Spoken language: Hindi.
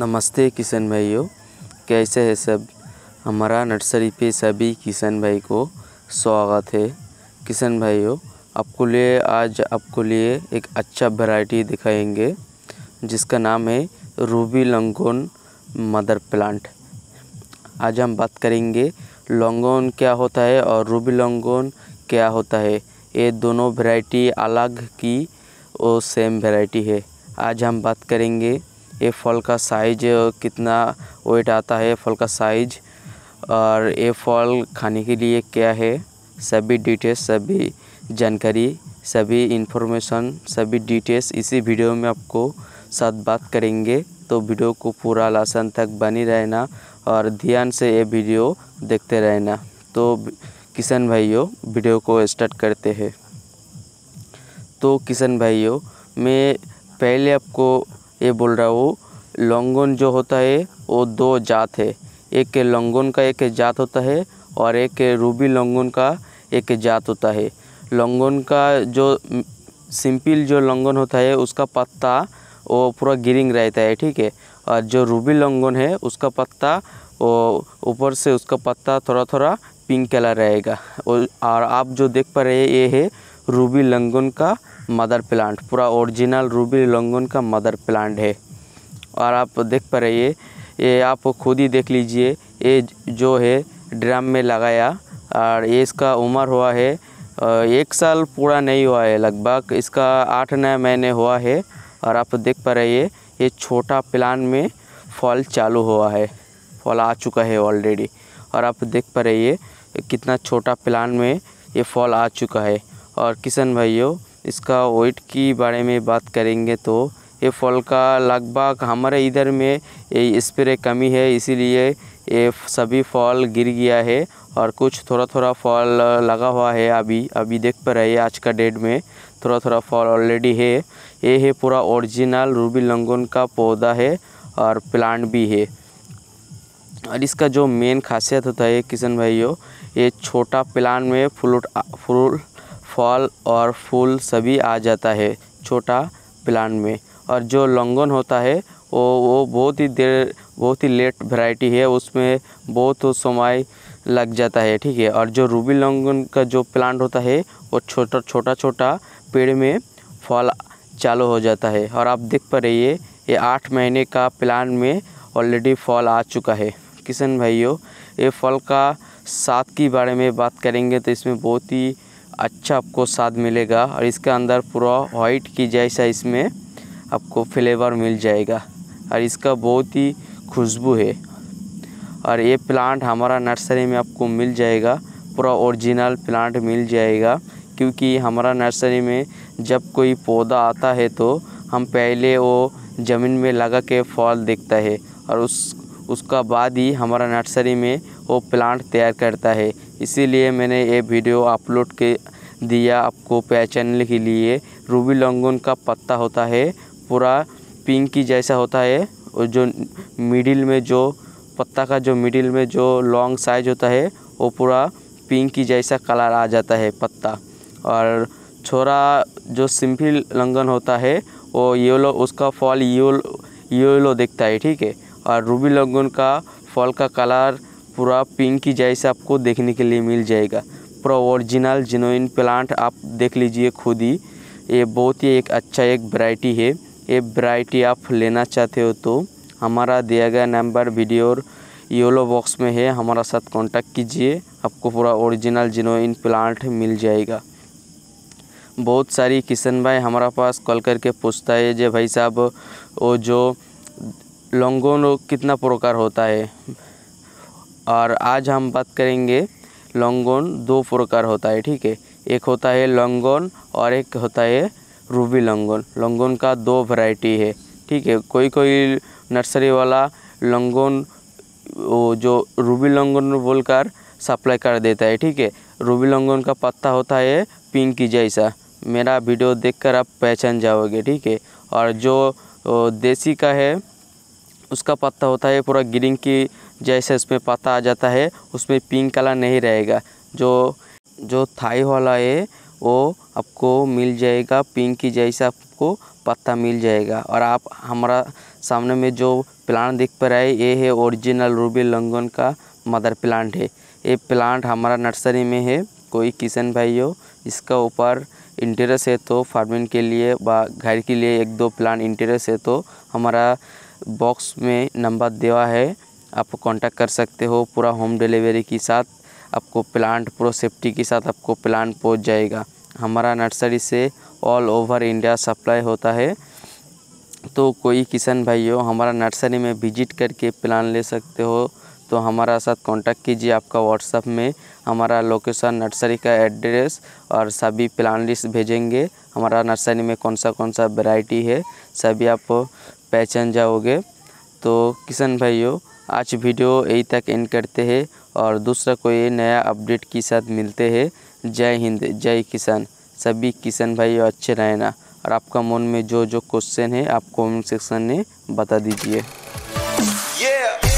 नमस्ते किशन भाइयों कैसे है सब हमारा नर्सरी पे सभी किशन भाई को स्वागत है किशन भाइयों आपको लिए आज आपको लिए एक अच्छा वैरायटी दिखाएंगे जिसका नाम है रूबी लंगोन मदर प्लांट आज हम बात करेंगे लंगोन क्या होता है और रूबी लंगोन क्या होता है ये दोनों वैरायटी अलग की और सेम वैरायटी है आज हम बात करेंगे ये फल का साइज कितना वेट आता है फल का साइज और ये फल खाने के लिए क्या है सभी डिटेल्स सभी जानकारी सभी इन्फॉर्मेशन सभी डिटेल्स इसी वीडियो में आपको साथ बात करेंगे तो वीडियो को पूरा लासन तक बनी रहना और ध्यान से ये वीडियो देखते रहना तो किशन भाइयों वीडियो को स्टार्ट करते हैं तो किशन भाइयों मैं पहले आपको ये बोल रहा हूँ लंगन जो होता है वो दो जात है एक लंगन का एक जात होता है और एक रूबी लंगन का एक जात होता है लंगन का जो सिंपल जो लंगन होता है उसका पत्ता वो पूरा गिरिंग रहता है ठीक है और जो रूबी लंगन है उसका पत्ता वो ऊपर से उसका पत्ता थोड़ा थोड़ा पिंक कलर रहेगा और आप जो देख पा रहे हैं ये है रूबी लंगन का मदर प्लांट पूरा ओरिजिनल रूबी लंगन का मदर प्लांट है और आप देख पा रहे ये ये आप खुद ही देख लीजिए ये जो है ड्रम में लगाया और ये इसका उम्र हुआ है एक साल पूरा नहीं हुआ है लगभग इसका आठ नए महीने हुआ है और आप देख पा रहे ये ये छोटा प्लान में फल चालू हुआ है फल आ चुका है ऑलरेडी और आप देख पा रहे ये कितना छोटा प्लान में ये फल आ चुका है और किशन भाइयों इसका वेट की बारे में बात करेंगे तो ये फल का लगभग हमारे इधर में ये स्प्रे कमी है इसीलिए ये सभी फल गिर गया है और कुछ थोड़ा थोड़ा फल लगा हुआ है अभी अभी देख पा रहे आज का डेट में थोड़ा थोड़ा फल ऑलरेडी है ये है पूरा ओरिजिनल रूबी लंगन का पौधा है और प्लांट भी है और इसका जो मेन खासियत होता है किशन भाइयों ये छोटा प्लांट में फ्रूट फ्रूट फल और फूल सभी आ जाता है छोटा प्लान में और जो लॉन्गन होता है वो वो बहुत ही देर बहुत ही लेट वैरायटी है उसमें बहुत समय लग जाता है ठीक है और जो रूबी लॉन्गन का जो प्लांट होता है वो छोटा छोटा छोटा पेड़ में फल चालू हो जाता है और आप देख पा रही ये आठ महीने का प्लान में ऑलरेडी फल आ चुका है किशन भाइयों ये फल का साथ के बारे में बात करेंगे तो इसमें बहुत ही अच्छा आपको स्वाद मिलेगा और इसके अंदर पूरा वाइट की जैसा इसमें आपको फ्लेवर मिल जाएगा और इसका बहुत ही खुशबू है और ये प्लांट हमारा नर्सरी में आपको मिल जाएगा पूरा ओरिजिनल प्लांट मिल जाएगा क्योंकि हमारा नर्सरी में जब कोई पौधा आता है तो हम पहले वो ज़मीन में लगा के फल देखता है और उस उसका बाद ही हमारा नर्सरी में वो प्लांट तैयार करता है इसीलिए मैंने ये वीडियो अपलोड के दिया आपको पहचानने के लिए रूबी लॉन्गन का पत्ता होता है पूरा पिंक की जैसा होता है और जो मिडिल में जो पत्ता का जो मिडिल में जो लॉन्ग साइज होता है वो पूरा पिंक की जैसा कलर आ जाता है पत्ता और छोरा जो सिंपल लंगन होता है वो येलो उसका फॉल येलो येलो दिखता है ठीक है और रूबी लंगन का फॉल का कलर पूरा पिंक जैसे आपको देखने के लिए मिल जाएगा पूरा ओरिजिनल जिनोइन प्लांट आप देख लीजिए खुद ही ये बहुत ही एक अच्छा एक वैरायटी है ये वैरायटी आप लेना चाहते हो तो हमारा दिया गया नंबर वीडियो और येलो बॉक्स में है हमारा साथ कांटेक्ट कीजिए आपको पूरा ओरिजिनल जिनोइन प्लांट मिल जाएगा बहुत सारी किशन भाई हमारा पास कॉल करके पूछता है जे भाई साहब वो जो लॉन्गोन कितना प्रकार होता है और आज हम बात करेंगे लॉन्गोन दो प्रकार होता है ठीक है एक होता है लॉन्गोन और एक होता है रूबी लॉन्गोन लॉन्गोन का दो वैरायटी है ठीक है कोई कोई नर्सरी वाला लॉन्गोन वो जो रूबी लॉन्गोन बोलकर सप्लाई कर देता है ठीक है रूबी लॉन्गोन का पत्ता होता है पिंक की जैसा मेरा वीडियो देखकर आप पहचान जाओगे ठीक है और जो देसी का है उसका पत्ता होता है पूरा ग्रीन की जैसे उसमें पत्ता आ जाता है उसमें पिंक कलर नहीं रहेगा जो जो थाई वाला है वो आपको मिल जाएगा पिंक की जैसा आपको पत्ता मिल जाएगा और आप हमारा सामने में जो प्लांट दिख पा रहा है ये है ओरिजिनल रूबी लंगन का मदर प्लांट है ये प्लांट हमारा नर्सरी में है कोई किसान भाई हो इसका ऊपर इंटरेस्ट है तो फार्मिंग के लिए व घर के लिए एक दो प्लांट इंटरेस्ट है तो हमारा बॉक्स में नंबर दिया है आप कांटेक्ट कर सकते हो पूरा होम डिलीवरी के साथ आपको प्लांट प्रो सेफ्टी के साथ आपको प्लांट पहुंच जाएगा हमारा नर्सरी से ऑल ओवर इंडिया सप्लाई होता है तो कोई किसान भाइयों हमारा नर्सरी में विजिट करके प्लान ले सकते हो तो हमारा साथ कांटेक्ट कीजिए आपका व्हाट्सअप में हमारा लोकेशन नर्सरी का एड्रेस और सभी प्लान लिस्ट भेजेंगे हमारा नर्सरी में कौन सा कौन सा वैरायटी है सभी आप पहचान जाओगे तो किसान भाइयों आज वीडियो यही तक एंड करते हैं और दूसरा कोई नया अपडेट के साथ मिलते हैं जय हिंद जय किसान सभी किसान भाई अच्छे रहना और आपका मन में जो जो क्वेश्चन है आप कमेंट सेक्शन में बता दीजिए yeah!